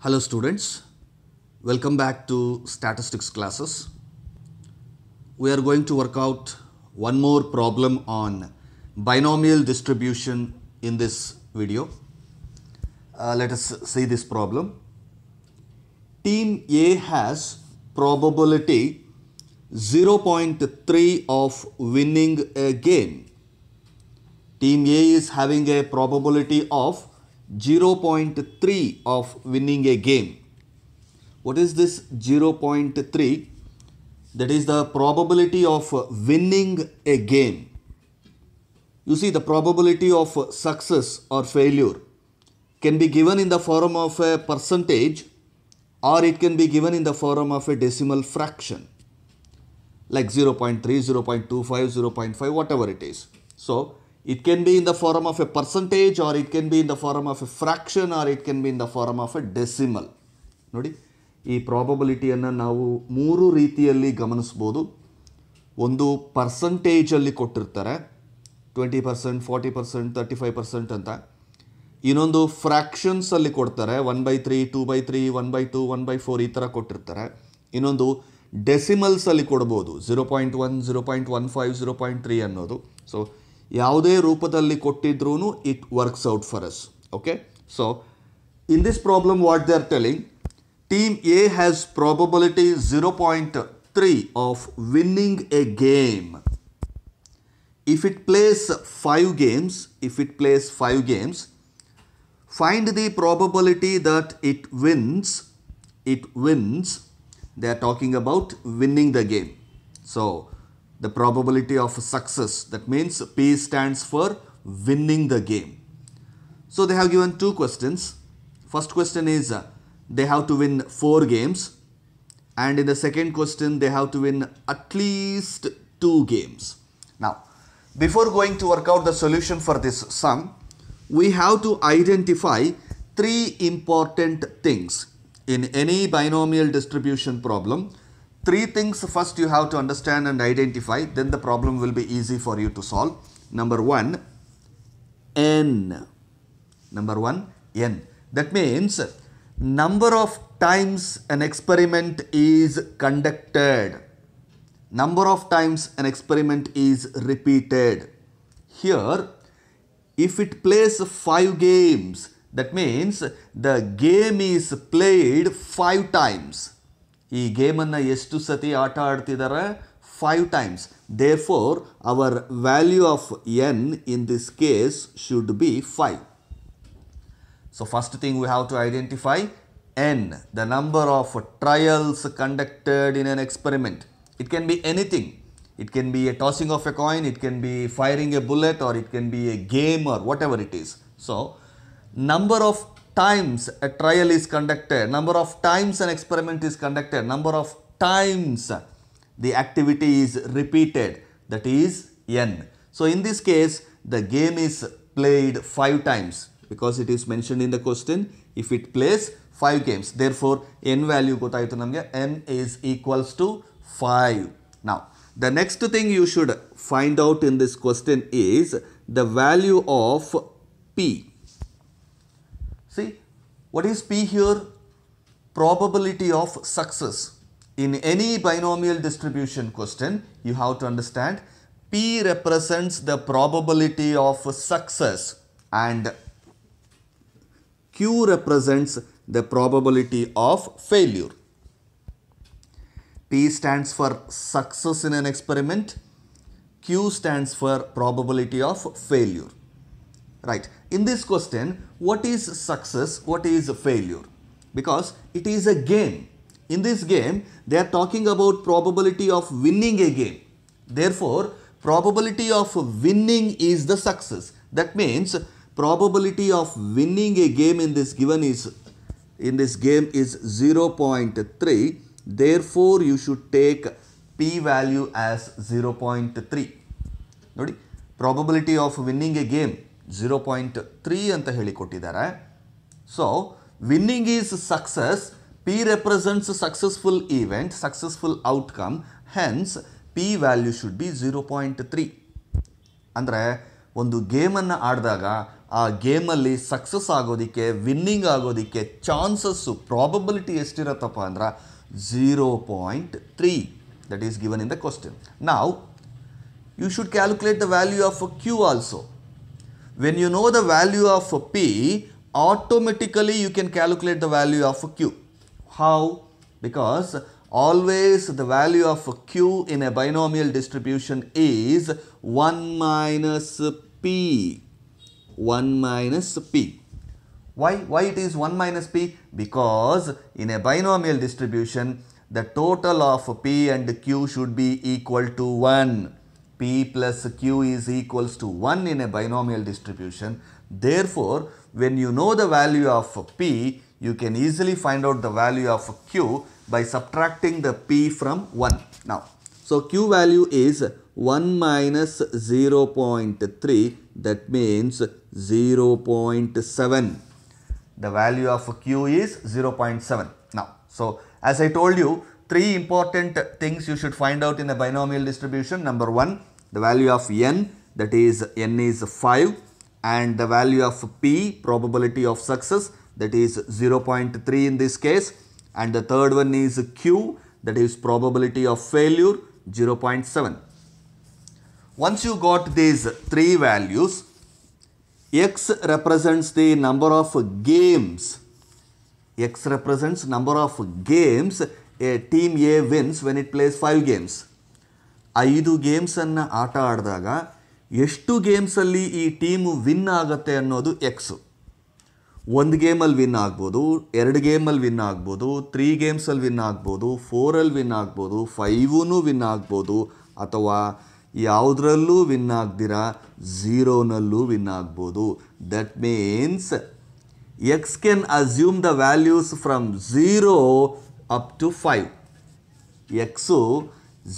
Hello students, welcome back to statistics classes. We are going to work out one more problem on binomial distribution in this video. Uh, let us see this problem. Team A has probability 0.3 of winning a game. Team A is having a probability of 0.3 of winning a game. What is this 0.3? That is the probability of winning a game. You see, the probability of success or failure can be given in the form of a percentage or it can be given in the form of a decimal fraction like 0 0.3, 0 0.25, 0 0.5, whatever it is. So, it can be in the form of a percentage or it can be in the form of a fraction or it can be in the form of a decimal ನೋಡಿ ಈ ಪ್ರಾಬಬಿಲಿಟಿಯನ್ನು ನಾವು ಮೂರು ರೀತಿಯಲ್ಲಿ ಗಮನಿಸ್ಬೋದು ಒಂದು ಪರ್ಸಂಟೇಜಲ್ಲಿ ಕೊಟ್ಟಿರ್ತಾರೆ twenty percent forty percent thirty five percent ಅಂತ ಇನ್ನೊಂದು ಫ್ರ್ಯಾಕ್ಷನ್ಸಲ್ಲಿ ಕೊಡ್ತಾರೆ one by three two by three one by two one by four ಈ ಥರ ಕೊಟ್ಟಿರ್ತಾರೆ ಇನ್ನೊಂದು ಡೆಸಿಮಲ್ಸಲ್ಲಿ ಕೊಡ್ಬೋದು zero point one zero point one five zero point three ಅನ್ನೋದು ಸೊ ಯಾವುದೇ ರೂಪದಲ್ಲಿ ಕೊಟ್ಟಿದ್ರೂ it works out for us okay so in this problem what they are telling team A has probability zero point three of winning a game if it plays 5 games, if it plays 5 games, find the probability that it wins, it wins, they are talking about winning the game. So, the probability of success. That means P stands for winning the game. So they have given two questions. First question is uh, they have to win four games. And in the second question, they have to win at least two games. Now, before going to work out the solution for this sum, we have to identify three important things in any binomial distribution problem Three things first you have to understand and identify, then the problem will be easy for you to solve. Number one, N. Number one, N. That means number of times an experiment is conducted. Number of times an experiment is repeated. Here, if it plays 5 games, that means the game is played 5 times. ಈ ಗೇಮನ್ನು ಎಷ್ಟು ಸತಿ ಆಟ ಆಡ್ತಿದ್ದಾರೆ five times therefore our value of n in this case should be five so first thing we have to identify n the number of trials conducted in an experiment it can be anything it can be a tossing of a coin it can be firing a bullet or it can be a game or whatever it is so number of times a trial is conducted, number of times an experiment is conducted, number of times the activity is repeated that is n. So, in this case the game is played 5 times because it is mentioned in the question if it plays 5 games. Therefore, n value ಗೊತ್ತಾಯಿತು ನಮಗೆ n is equals to 5. Now, the next thing you should find out in this question is the value of p. See, what is P here? Probability of success. In any binomial distribution question, you have to understand P represents the probability of success and Q represents the probability of failure. P stands for success in an experiment. Q stands for probability of failure. Right. In this question, what is success? What is failure? Because it is a game. In this game, they are talking about probability of winning a game. Therefore, probability of winning is the success. That means probability of winning a game in this given is in this game is 0.3. Therefore, you should take p value as 0.3. Probability of winning a game zero point three ಅಂತ ಹೇಳಿಕೊಟ್ಟಿದ್ದಾರೆ so winning is success p represents successful event successful outcome hence p value should be zero point three ಅಂದರೆ ಒಂದು ಗೇಮನ್ನು ಆಡಿದಾಗ ಆ ಗೇಮಲ್ಲಿ success ಆಗೋದಕ್ಕೆ winning ಆಗೋದಕ್ಕೆ ಚಾನ್ಸಸ್ಸು ಪ್ರಾಬಬಿಲಿಟಿ ಎಷ್ಟಿರತ್ತಪ್ಪ ಅಂದ್ರೆ zero point three that is given in the question ನಾವು you should calculate the value of q also When you know the value of P, automatically you can calculate the value of Q. How? Because always the value of Q in a binomial distribution is 1 minus P. 1 minus P. Why? Why it is 1 minus P? Because in a binomial distribution, the total of P and Q should be equal to 1 p plus q is equals to 1 in a binomial distribution. Therefore, when you know the value of p, you can easily find out the value of q by subtracting the p from 1. Now, so q value is 1 minus 0 0.3 that means 0 0.7. The value of q is 0 0.7. Now, so as I told you, three important things you should find out in a binomial distribution. Number one, the value of n that is n is 5 and the value of p probability of success that is 0.3 in this case and the third one is q that is probability of failure 0.7. Once you got these three values, x represents the number of games. x represents number of games A team A wins when it plays five games ಐದು ಗೇಮ್ಸನ್ನು ಆಟ ಆಡಿದಾಗ ಎಷ್ಟು ಗೇಮ್ಸಲ್ಲಿ ಈ team win ಆಗುತ್ತೆ ಅನ್ನೋದು x ಒಂದು ಗೇಮಲ್ಲಿ win ಆಗ್ಬೋದು ಎರಡು ಗೇಮಲ್ಲಿ ವಿನ್ ಆಗ್ಬೋದು ತ್ರೀ ಗೇಮ್ಸಲ್ಲಿ ವಿನ್ ಆಗ್ಬೋದು ಫೋರಲ್ಲಿ ವಿನ್ ಆಗ್ಬೋದು ಫೈವೂ ವಿನ್ ಆಗ್ಬೋದು ಅಥವಾ ಯಾವುದರಲ್ಲೂ ವಿನ್ ಆಗ್ದಿರ ಝೀರೋನಲ್ಲೂ ವಿನ್ ಆಗ್ಬೋದು that means x can assume the values from zero up to five x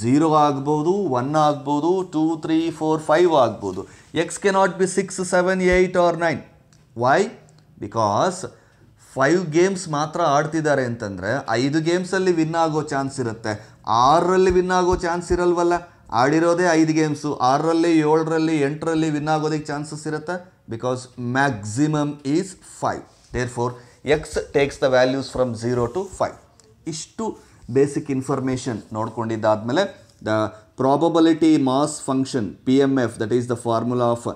zero ಆಗ್ಬೋದು ಒನ್ ಆಗ್ಬೋದು ಟೂ ತ್ರೀ ಫೋರ್ ಫೈವ್ ಆಗ್ಬೋದು x cannot be six seven eight or nine why because five games ಮಾತ್ರ ಆಡ್ತಿದ್ದಾರೆ ಅಂತಂದರೆ ಐದು ಗೇಮ್ಸಲ್ಲಿ win ಆಗೋ chance ಇರುತ್ತೆ ಆರರಲ್ಲಿ ವಿನ್ ಆಗೋ ಚಾನ್ಸ್ ಇರಲ್ವಲ್ಲ ಆಡಿರೋದೇ ಐದು ಗೇಮ್ಸು ಆರರಲ್ಲಿ ಏಳರಲ್ಲಿ ಎಂಟರಲ್ಲಿ ವಿನ್ ಆಗೋದಕ್ಕೆ ಚಾನ್ಸಸ್ ಇರುತ್ತೆ because maximum is five therefore x takes the values from zero to five ಇಷ್ಟು ಬೇಸಿಕ್ ಇನ್ಫಾರ್ಮೇಷನ್ ನೋಡ್ಕೊಂಡಿದ್ದಾದಮೇಲೆ the probability mass function p m f that is the formula of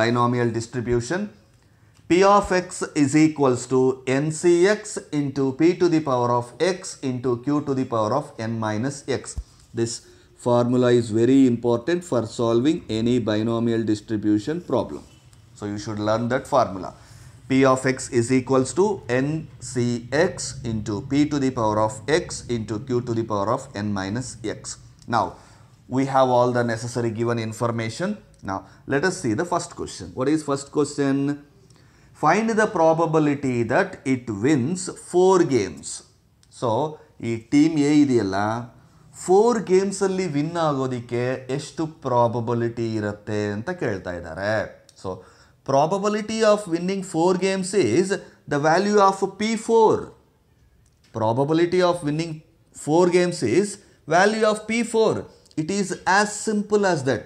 binomial distribution p of x is equals to n C X into P to the power of X into Q to the power of N minus x this formula is very important for solving any binomial distribution problem so you should learn that formula P of x is equals to ncx into p to the power of x into q to the power of n minus x. Now, we have all the necessary given information. Now, let us see the first question. What is first question? Find the probability that it wins 4 games. So, team team A ಇದೆಯಲ್ಲ four ಗೇಮ್ಸಲ್ಲಿ win ಆಗೋದಕ್ಕೆ ಎಷ್ಟು probability ಇರುತ್ತೆ ಅಂತ ಕೇಳ್ತಾ ಇದ್ದಾರೆ So probability of winning 4 games is the value of P4. Probability of winning 4 games is value of P4. It is as simple as that.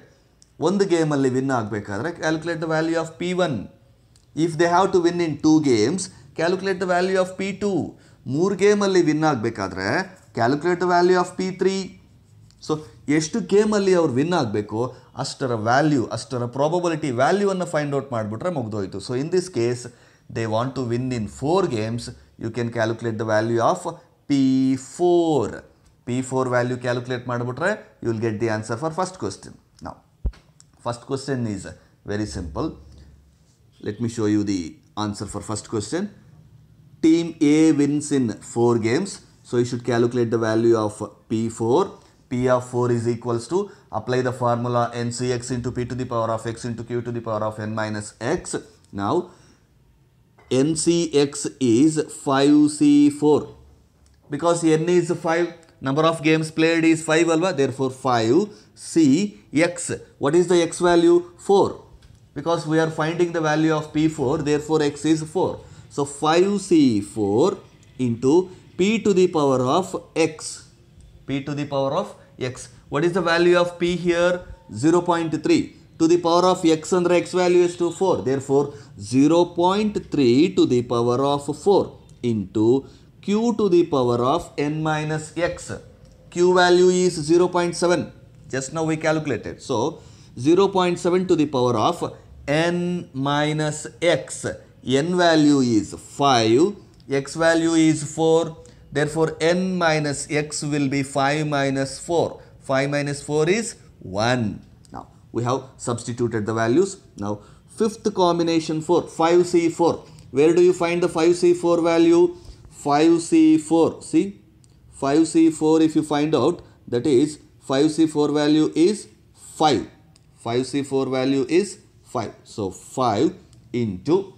ಒಂದು ಗೇಮಲ್ಲಿ ವಿನ್ ಆಗಬೇಕಾದ್ರೆ calculate the value of p one if they have to win in two games calculate the value of p two ಮೂರು ಗೇಮಲ್ಲಿ win ಆಗಬೇಕಾದ್ರೆ calculate the value of p three so ಎಷ್ಟು ಗೇಮಲ್ಲಿ ಅವ್ರು win ಆಗಬೇಕು ಅಷ್ಟರ ವ್ಯಾಲ್ಯೂ ಅಷ್ಟರ ಪ್ರಾಬಬಿಲಿಟಿ ವ್ಯಾಲ್ಯೂವನ್ನು ಫೈಂಡ್ ಔಟ್ ಮಾಡಿಬಿಟ್ರೆ ಮುಗ್ದೋಯ್ತು so in this case they want to win in four games you can calculate the value of p four p four value calculate ಮಾಡಿಬಿಟ್ರೆ you will get the answer for first question ನಾವು first question is very simple let me show you the answer for first question team A wins in four games so you should calculate the value of p four p of four is equals to apply the formula ncx into p to the power of x into q to the power of n minus x. Now, ncx is 5c4 because n is 5, number of games played is 5 alva, therefore 5cx. What is the x value? 4 because we are finding the value of p4, therefore x is 4. So 5c4 into p to the power of x, p to the power of x. What is the value of P here? 0.3 to the power of x and x value is to 4. Therefore, 0.3 to the power of 4 into q to the power of n minus x. q value is 0.7. Just now we calculated. So, 0.7 to the power of n minus x. n value is 5. x value is 4. Therefore, n minus x will be 5 minus 4 5 minus 4 is 1. Now, we have substituted the values. Now, fifth combination for 5C4. Where do you find the 5C4 value? 5C4. See, 5C4 if you find out, that is 5C4 value is 5. 5C4 value is 5. So, 5 into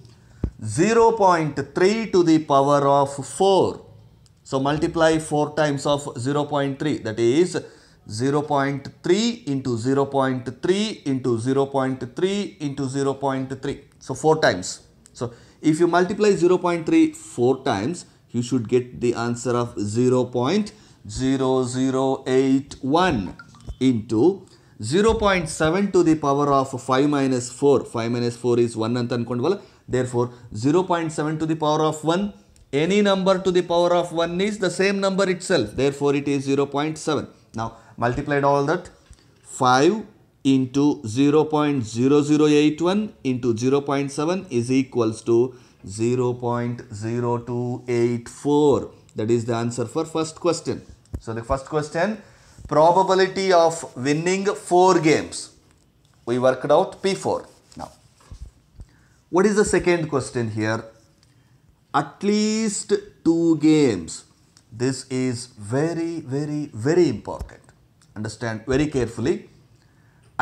0 0.3 to the power of 4. So, multiply 4 times of 0 0.3 that is 0.3 into 0.3 into 0.3 into 0.3. So 4 times. So if you multiply 0.3 4 times, you should get the answer of 0.0081 into 0.7 to the power of 5 minus 4. 5 minus 4 is 1 ಅಂತ ಅನ್ಕೊಂಡ್ವಲ್ಲ therefore 0.7 to the power of 1 any number to the power of 1 is the same number itself therefore it is 0.7 now multiplied all that 5 into 0 0.0081 into 0 0.7 is equals to 0 0.0284 that is the answer for first question so the first question probability of winning four games we worked out p4 now what is the second question here at least two games this is very very very important understand very carefully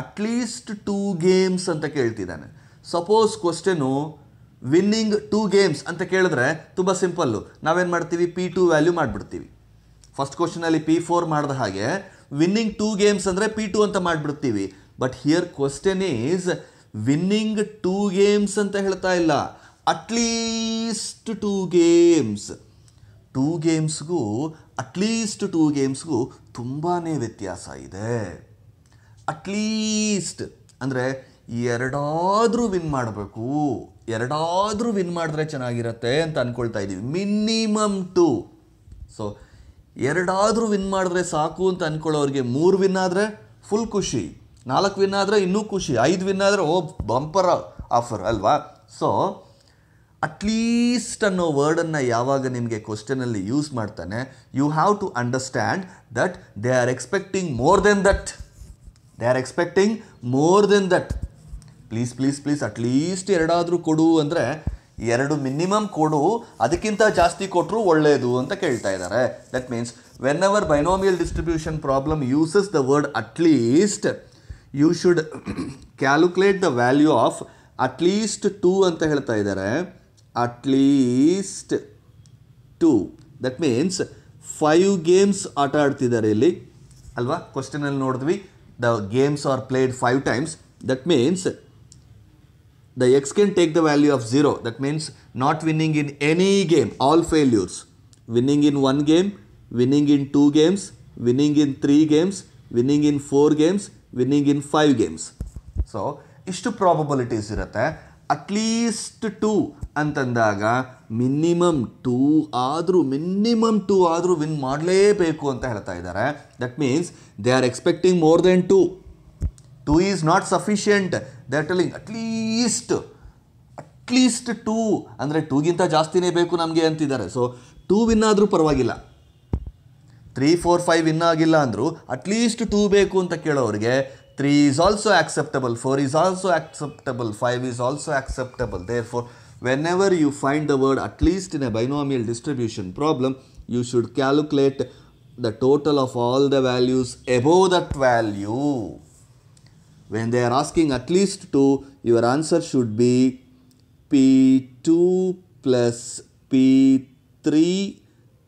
at least two games ಅಂತ ಕೇಳ್ತಿದ್ದಾನೆ suppose question winning two games ಅಂತ ಕೇಳಿದ್ರೆ ತುಂಬ simple ನಾವೇನು ಮಾಡ್ತೀವಿ p two value ಮಾಡಿಬಿಡ್ತೀವಿ first ಕ್ವಶನಲ್ಲಿ p four ಮಾಡಿದ ಹಾಗೆ ವಿನ್ನಿಂಗ್ ಟೂ ಗೇಮ್ಸ್ ಅಂದರೆ ಪಿ ಟು ಅಂತ ಮಾಡಿಬಿಡ್ತೀವಿ but here question is winning two games ಅಂತ ಹೇಳ್ತಾ ಇಲ್ಲ ಅಟ್ಲೀಸ್ಟ್ ಟೂ ಗೇಮ್ಸ್ ಟೂ ಗೇಮ್ಸ್ಗೂ ಅಟ್ಲೀಸ್ಟ್ ಟೂ ಗೇಮ್ಸ್ಗೂ ತುಂಬಾ ವ್ಯತ್ಯಾಸ ಇದೆ ಅಟ್ಲೀಸ್ಟ್ ಅಂದರೆ ಎರಡಾದರೂ ವಿನ್ ಮಾಡಬೇಕು ಎರಡಾದರೂ ವಿನ್ ಮಾಡಿದ್ರೆ ಚೆನ್ನಾಗಿರತ್ತೆ ಅಂತ ಅಂದ್ಕೊಳ್ತಾ ಇದ್ದೀವಿ ಮಿನಿಮಮ್ ಟು ಸೊ ಎರಡಾದರೂ ವಿನ್ ಮಾಡಿದ್ರೆ ಸಾಕು ಅಂತ ಅಂದ್ಕೊಳ್ಳೋರಿಗೆ ಮೂರು ವಿನ್ ಆದರೆ ಫುಲ್ ಖುಷಿ ನಾಲ್ಕು ವಿನ್ ಆದರೆ ಇನ್ನೂ ಖುಷಿ ಐದು ವಿನ್ ಆದರೆ ಓ ಬಂಪರ್ ಆಫರ್ ಅಲ್ವಾ ಸೊ ಅಟ್ಲೀಸ್ಟ್ ಅನ್ನೋ ವರ್ಡನ್ನು ಯಾವಾಗ ನಿಮಗೆ ಕ್ವಶನಲ್ಲಿ ಯೂಸ್ ಮಾಡ್ತಾನೆ you have to understand that they are expecting more than that they are expecting more than that please please please at least ಎರಡಾದರೂ ಕೊಡು ಅಂದರೆ ಎರಡು ಮಿನಿಮಮ್ ಕೊಡು ಅದಕ್ಕಿಂತ ಜಾಸ್ತಿ ಕೊಟ್ಟರು ಒಳ್ಳೆಯದು ಅಂತ ಕೇಳ್ತಾ ಇದ್ದಾರೆ that means when our binomial distribution problem uses the word at least you should calculate the value of at least two ಅಂತ ಹೇಳ್ತಾ ಇದ್ದಾರೆ at least least two that means five games ಆಟ ಆಡ್ತಿದ್ದಾರೆ ಇಲ್ಲಿ ಅಲ್ವಾ ಕ್ವಶನಲ್ಲಿ ನೋಡಿದ್ವಿ the games are played five times that means the X can take the value of zero that means not winning in any game all failures winning in one game winning in two games winning in three games winning in four games winning in five games so ಇಷ್ಟು probabilities ಇರುತ್ತೆ at least two ಅಂತಂದಾಗ minimum two ಆದರೂ minimum two ಆದರೂ win ಮಾಡಲೇಬೇಕು ಅಂತ ಹೇಳ್ತಾ ಇದ್ದಾರೆ that means they are expecting more than two two is not sufficient they are telling at least at least two ಅಂದರೆ ಟೂಗಿಂತ ಜಾಸ್ತಿನೇ ಬೇಕು ನಮಗೆ ಅಂತಿದ್ದಾರೆ ಸೊ ಟೂ ವಿನ್ ಆದರೂ ಪರವಾಗಿಲ್ಲ ತ್ರೀ ಫೋರ್ ಫೈವ್ ವಿನ್ ಆಗಿಲ್ಲ ಅಂದರೂ ಅಟ್ಲೀಸ್ಟ್ ಟೂ ಬೇಕು ಅಂತ ಕೇಳೋರಿಗೆ 3 is also acceptable, 4 is also acceptable, 5 is also acceptable. Therefore, whenever you find the word at least in a binomial distribution problem, you should calculate the total of all the values above that value. When they are asking at least 2, your answer should be P2 plus P3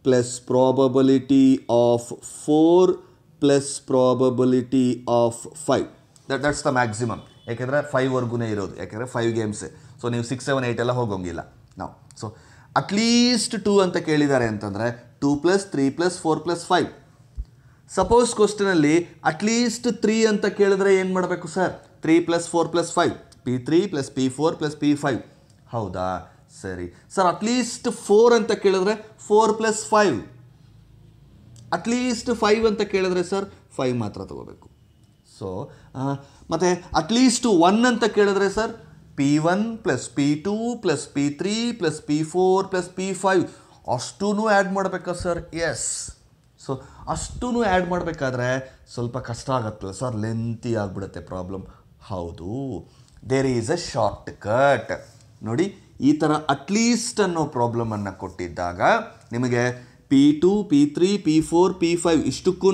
plus probability of 4 plus probability of five that that's the maximum ಯಾಕೆಂದರೆ ಫೈವ್ವರೆಗೂ ಇರೋದು ಯಾಕೆಂದರೆ five ಗೇಮ್ಸೆ so ನೀವು six seven eight ಎಲ್ಲ ಹೋಗೋಂಗಿಲ್ಲ ನಾವು so at least two ಅಂತ ಕೇಳಿದ್ದಾರೆ ಅಂತಂದರೆ two plus three plus four plus five suppose ಕ್ವಶನಲ್ಲಿ ಅಟ್ಲೀಸ್ಟ್ ತ್ರೀ ಅಂತ ಕೇಳಿದ್ರೆ ಏನು ಮಾಡಬೇಕು sir three plus four plus five P three plus P four plus P five ಹೌದಾ ಸರಿ ಸರ್ ಅಟ್ಲೀಸ್ಟ್ ಫೋರ್ ಅಂತ ಕೇಳಿದ್ರೆ four plus five at least five ಅಂತ ಕೇಳಿದ್ರೆ ಸರ್ ಫೈವ್ ಮಾತ್ರ ತಗೋಬೇಕು ಸೊ ಮತ್ತು ಅಟ್ಲೀಸ್ಟ್ ಒನ್ ಅಂತ ಕೇಳಿದ್ರೆ sir P one plus P two plus P three plus P four plus P five ಅಷ್ಟೂ ಆ್ಯಡ್ ಮಾಡಬೇಕಾ ಸರ್ ಎಸ್ ಸೊ ಅಷ್ಟೂ ಆ್ಯಡ್ ಮಾಡಬೇಕಾದ್ರೆ ಸ್ವಲ್ಪ ಕಷ್ಟ ಆಗುತ್ತಲ್ಲ ಸರ್ ಲೆಂತಿ ಆಗಿಬಿಡುತ್ತೆ ಪ್ರಾಬ್ಲಮ್ ಹೌದು there is a short cut ನೋಡಿ ಈ ಥರ ಅಟ್ಲೀಸ್ಟ್ ಅನ್ನೋ ಪ್ರಾಬ್ಲಮನ್ನು ಕೊಟ್ಟಿದ್ದಾಗ ನಿಮಗೆ P two P three P four P five ಇಷ್ಟಕ್ಕೂ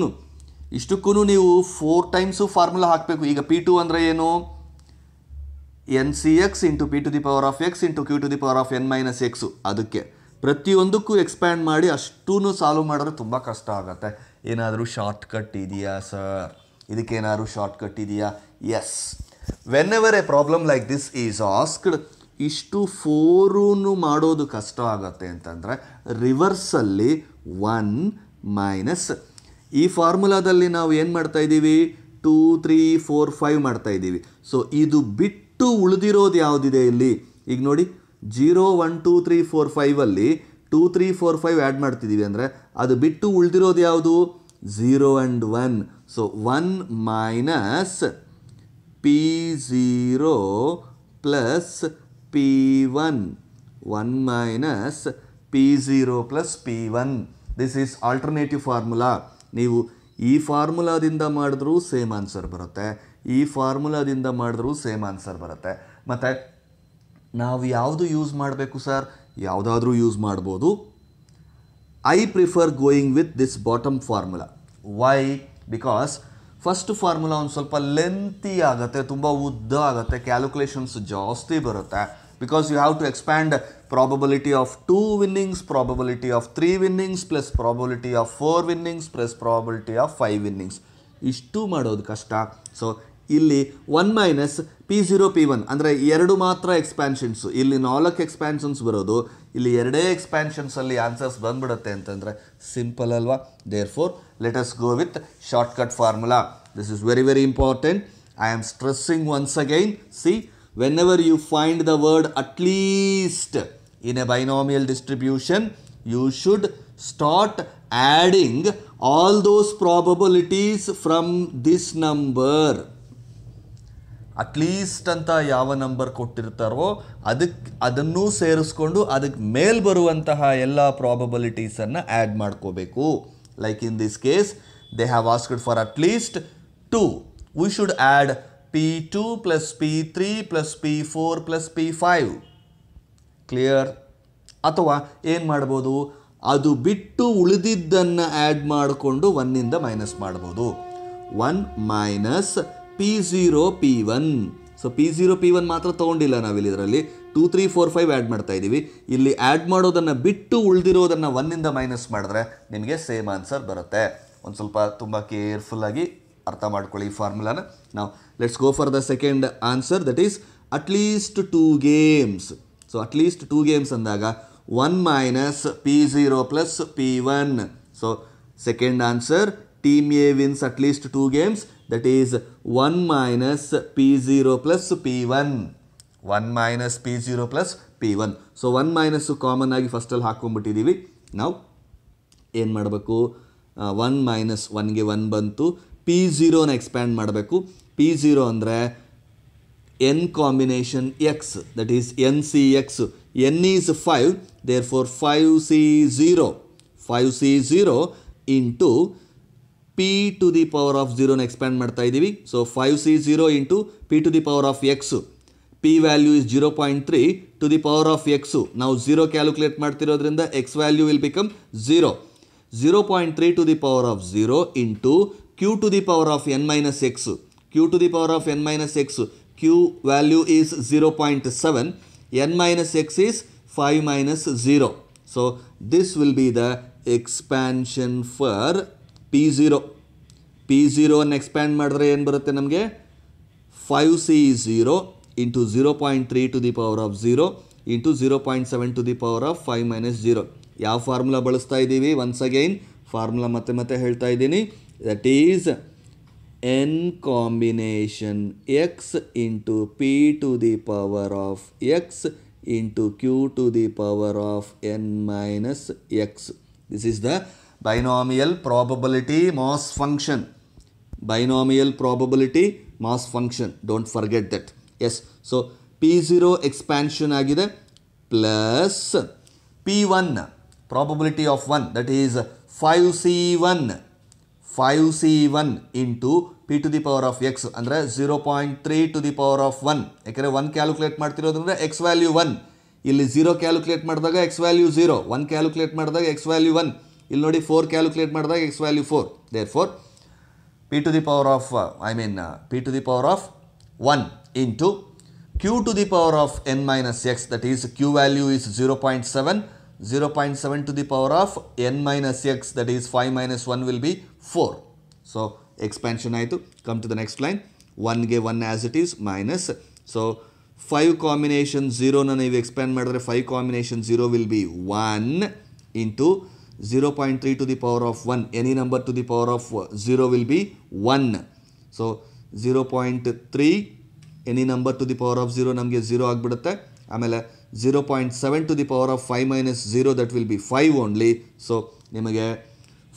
ಇಷ್ಟಕ್ಕೂ ನೀವು ಫೋರ್ ಟೈಮ್ಸು ಫಾರ್ಮುಲಾ ಹಾಕಬೇಕು ಈಗ ಪಿ ಟು ಅಂದರೆ ಏನು N C X into P to the power of X into Q to the power of N minus X ಅದಕ್ಕೆ ಪ್ರತಿಯೊಂದಕ್ಕೂ expand ಮಾಡಿ ಅಷ್ಟೂ ಸಾಲ್ವ್ ಮಾಡಿದ್ರೆ ತುಂಬ ಕಷ್ಟ ಆಗುತ್ತೆ ಏನಾದರೂ ಶಾರ್ಟ್ಕಟ್ ಇದೆಯಾ ಸರ್ ಇದಕ್ಕೇನಾದ್ರೂ ಶಾರ್ಟ್ ಕಟ್ ಇದೆಯಾ yes whenever a problem like this is asked ಇಷ್ಟು ಫೋರೂನು ಮಾಡೋದು ಕಷ್ಟ ಆಗುತ್ತೆ ಅಂತಂದರೆ ರಿವರ್ಸಲ್ಲಿ ಒನ್ ಮೈನಸ್ ಈ ಫಾರ್ಮುಲಾದಲ್ಲಿ ನಾವು ಏನು ಮಾಡ್ತಾಯಿದ್ದೀವಿ ಟೂ ತ್ರೀ ಫೋರ್ ಫೈವ್ ಮಾಡ್ತಾಯಿದ್ದೀವಿ ಸೊ ಇದು ಬಿಟ್ಟು ಉಳಿದಿರೋದು ಯಾವುದಿದೆ ಇಲ್ಲಿ ಈಗ ನೋಡಿ zero one two three four ಫೈವಲ್ಲಿ two three four five add ಮಾಡ್ತಿದ್ದೀವಿ ಅಂದರೆ ಅದು ಬಿಟ್ಟು ಉಳಿದಿರೋದು ಯಾವುದು zero and one so one minus P zero plus P one one minus P zero plus P one this is alternative formula ನೀವು ಈ ಫಾರ್ಮುಲಾದಿಂದ ಮಾಡಿದ್ರೂ ಸೇಮ್ ಆನ್ಸರ್ ಬರುತ್ತೆ ಈ ಫಾರ್ಮುಲಾದಿಂದ ಮಾಡಿದ್ರೂ ಸೇಮ್ ಆನ್ಸರ್ ಬರುತ್ತೆ ಮತ್ತು ನಾವು ಯಾವುದು ಯೂಸ್ ಮಾಡಬೇಕು ಸರ್ ಯಾವುದಾದ್ರೂ ಯೂಸ್ ಮಾಡ್ಬೋದು I prefer going with this bottom formula why because first formula ಒಂದು ಸ್ವಲ್ಪ ಲೆಂತಿ ಆಗುತ್ತೆ ತುಂಬ ಉದ್ದ ಆಗುತ್ತೆ ಕ್ಯಾಲ್ಕುಲೇಷನ್ಸ್ ಜಾಸ್ತಿ ಬರುತ್ತೆ because you have to expand probability of two winnings, probability of three winnings, plus probability of four winnings, plus probability of five winnings. ಇಷ್ಟು ಮಾಡೋದು ಕಷ್ಟ ಸೊ ಇಲ್ಲಿ one minus P zero P one ಅಂದರೆ ಎರಡು ಮಾತ್ರ ಎಕ್ಸ್ಪ್ಯಾನ್ಷನ್ಸು ಇಲ್ಲಿ ನಾಲ್ಕು ಎಕ್ಸ್ಪ್ಯಾನ್ಷನ್ಸ್ ಬರೋದು ಇಲ್ಲಿ ಎರಡೇ ಎಕ್ಸ್ಪ್ಯಾನ್ಷನ್ಸಲ್ಲಿ ಆನ್ಸರ್ಸ್ ಬಂದ್ಬಿಡುತ್ತೆ ಅಂತಂದರೆ ಸಿಂಪಲ್ ಅಲ್ವಾ therefore let us go with shortcut formula this is very very important I am stressing once again see whenever you find the word at least in a binomial distribution, you should start adding all those probabilities from this number. At least anta yava number kottirutharo, adik adannu seriskondu adik mail baru antaha yella probabilities anna add maadkobeku. Like in this case, they have asked for at least 2. We should add P2 plus P3 plus P4 plus P5 clear ಅಥವಾ ಏನು ಮಾಡ್ಬೋದು ಅದು ಬಿಟ್ಟು ಉಳಿದಿದ್ದನ್ನು add ಮಾಡಿಕೊಂಡು ಒನ್ನಿಂದ minus ಮಾಡ್ಬೋದು one minus P zero P one so P zero P one ಮಾತ್ರ ತೊಗೊಂಡಿಲ್ಲ ನಾವಿಲ್ಲಿ ಇದರಲ್ಲಿ two three four five add ಮಾಡ್ತಾ ಇದ್ದೀವಿ ಇಲ್ಲಿ ಆ್ಯಡ್ ಮಾಡೋದನ್ನು ಬಿಟ್ಟು ಉಳಿದಿರೋದನ್ನು ಒನ್ನಿಂದ ಮೈನಸ್ ಮಾಡಿದ್ರೆ ನಿಮಗೆ ಸೇಮ್ ಆನ್ಸರ್ ಬರುತ್ತೆ ಒಂದು ಸ್ವಲ್ಪ ತುಂಬ ಕೇರ್ಫುಲ್ಲಾಗಿ ಅರ್ಥ ಮಾಡ್ಕೊಳ್ಳಿ ಈ ಫಾರ್ಮುಲಾನ ನಾವು let's go for the second answer that is at least two games so at least two games ಅಂದಾಗ one minus P zero plus P one so second answer team A wins at least two games that is one minus P zero plus P one one minus P zero plus P one so one minus common ಆಗಿ ಫಸ್ಟಲ್ಲಿ ಹಾಕ್ಕೊಂಡ್ಬಿಟ್ಟಿದ್ದೀವಿ ನಾವು ಏನು ಮಾಡಬೇಕು one uh, minus ಒನ್ಗೆ one ಬಂತು P ಝೀರೋನ expand ಮಾಡಬೇಕು P zero ಅಂದರೆ N combination X that is N C X N is five therefore five C zero five C zero into P to the power of ಝೀರೋನ expand ಮಾಡ್ತಾ ಇದ್ದೀವಿ so five C zero into P to the power of X P value is zero point three to the power of X ನಾವು zero calculate ಮಾಡ್ತಿರೋದ್ರಿಂದ X value will become zero zero point three to the power of zero into Q to the power of N minus X Q to the power of N minus X Q value is zero point seven N minus X is five minus zero so this will be the expansion for P zero P ಝೀರೋವನ್ನು expand ಮಾಡಿದ್ರೆ ಏನು ಬರುತ್ತೆ ನಮಗೆ five C zero into zero point three to the power of zero into zero point seven to the power of five minus zero ಯಾವ formula ಬಳಸ್ತಾ ಇದ್ದೀವಿ once again formula ಮತ್ತೆ ಮತ್ತೆ ಹೇಳ್ತಾ ಇದ್ದೀನಿ that is n combination x into p to the power of x into q to the power of n minus x. This is the binomial probability mass function. Binomial probability mass function. Don't forget that. Yes. So, P0 expansion again plus P1 probability of 1 that is 5C1 five C one into P to the power of X ಅಂದರೆ zero point three to the power of one ಯಾಕೆಂದರೆ one calculate ಮಾಡ್ತಿರೋದ್ರಿಂದ X value one ಇಲ್ಲಿ zero calculate ಮಾಡಿದಾಗ X value zero one calculate ಮಾಡಿದಾಗ X value one ಇಲ್ಲಿ ನೋಡಿ four calculate ಮಾಡಿದಾಗ X value four therefore P to the power of I mean P to the power of one into Q to the power of N minus X that is Q value is zero point seven 0.7 to the power of n minus x that is 5 minus 1 will be 4. So expansion to come to the next line 1 gave 1 as it is minus so 5 combination 0 0ನ ನೀವು expand matter 5 combination 0 will be 1 into 0.3 to the power of 1 any number to the power of 0 will be 1 so 0.3 any number to the power of 0 namge 0 agbidatta ಆಮೇಲೆ zero point seven to the power of five minus zero that will be five only so ನಿಮಗೆ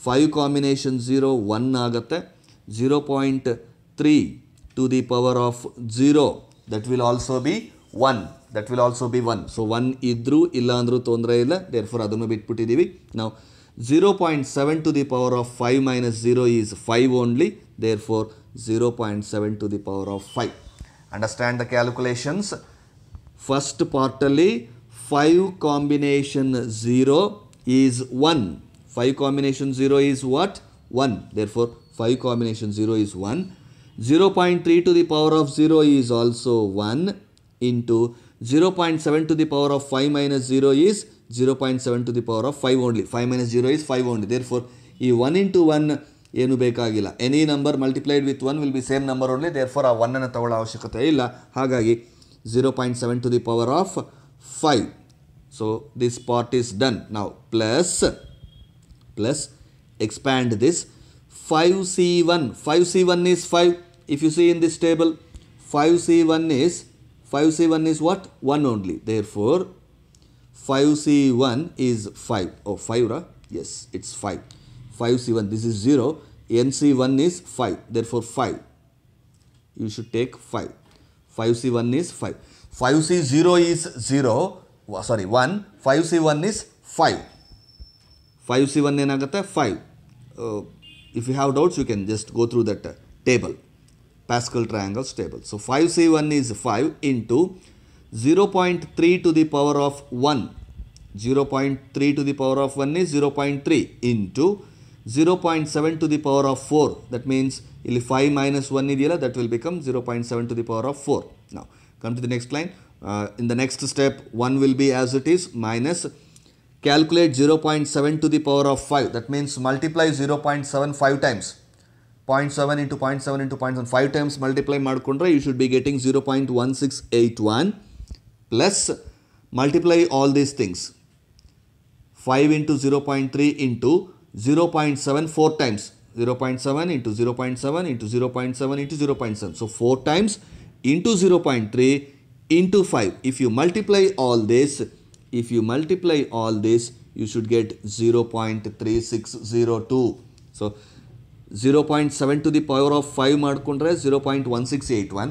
five combination zero one ಆಗುತ್ತೆ zero point three to the power of zero that will also be one that will also be one so one ಇದ್ದರೂ ಇಲ್ಲ ಅಂದರೂ ತೊಂದರೆ ಇಲ್ಲ there four ಅದನ್ನು ಬಿಟ್ಬಿಟ್ಟಿದ್ದೀವಿ ನಾವು zero point seven to the power of five minus zero is five only therefore zero point seven to the power of five understand the calculations first ಪಾರ್ಟಲ್ಲಿ five combination zero is one five combination zero is what one therefore five combination zero is one zero point three to the power of zero is also one into zero point seven to the power of five minus zero is zero point seven to the power of five only five minus zero is five only therefore ಈ one into one ಏನು ಬೇಕಾಗಿಲ್ಲ any number multiplied with one will be same number only therefore ಆ ಒನ್ನನ್ನು ತಗೊಳ್ಳೋ ಅವಶ್ಯಕತೆ ಇಲ್ಲ ಹಾಗಾಗಿ 0.7 to the power of 5. So this part is done. Now plus, plus expand this 5C1. 5C1 is 5. If you see in this table, 5C1 is 5C1 is what? 1 only. Therefore, 5C1 is 5. Oh, 5, right? Yes, it's 5. 5C1, this is 0. NC1 is 5. Therefore, 5. You should take 5. 5C1 is 5. 5C0 is 0, sorry 1, 5C1 is 5. 5C1 ಏನಾಗುತ್ತೆ 5. Uh, if you have doubts you can just go through that uh, table. Pascal triangles table. So 5C1 is 5 into 0 0.3 to the power of 1. 0 0.3 to the power of 1 is 0 0.3 into 0 0.7 to the power of 4. That means if 5 one, one ಇದೆಯಲ್ಲ that will become zero point seven to the power of four ನಾವು come to the next in the next step 1 will be as it is minus calculate 0.7 to the power of 5 that means multiply 0.75 times 0.7 into 0.7 into 0.7 5 times multiply madkondre you should be getting 0.1681 plus multiply all these things 5 into 0.3 into 0.74 times 0.7 into 0.7 into 0.7 into 0.7. So 4 times into 0.3 into 5. If you multiply all this, if you multiply all this, you should get 0.3602. So 0.7 to the power of 5 is 0.1681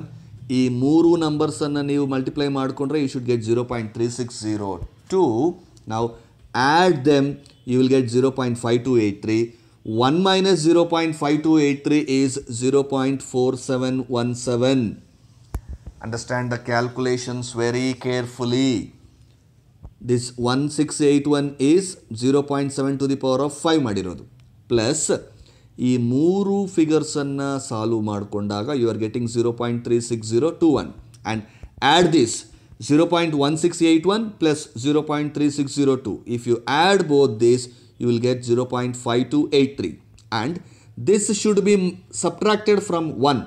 ಈ ಮೂರು ನಂಬರ್ಸನ್ನು ನೀವು multiply ಮಾಡಿಕೊಂಡ್ರೆ you should get 0.3602 Now add them you will get 0.5283 1 minus 0.5283 is 0.4717. Understand the calculations very carefully. This 1681 is 0.7 to the power of 5 madirodu. Plus, e muru figures anna salu madkondaga, you are getting 0.36021. And add this 0.1681 plus 0.3602. If you add both these, you will get 0.5283 and this should be subtracted from 1.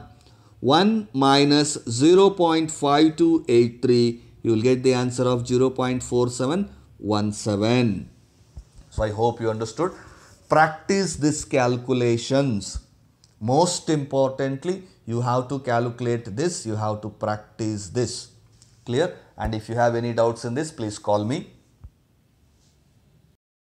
1 minus 0.5283 you will get the answer of 0.4717. So I hope you understood. Practice these calculations. Most importantly, you have to calculate this, you have to practice this. Clear? And if you have any doubts in this, please call me.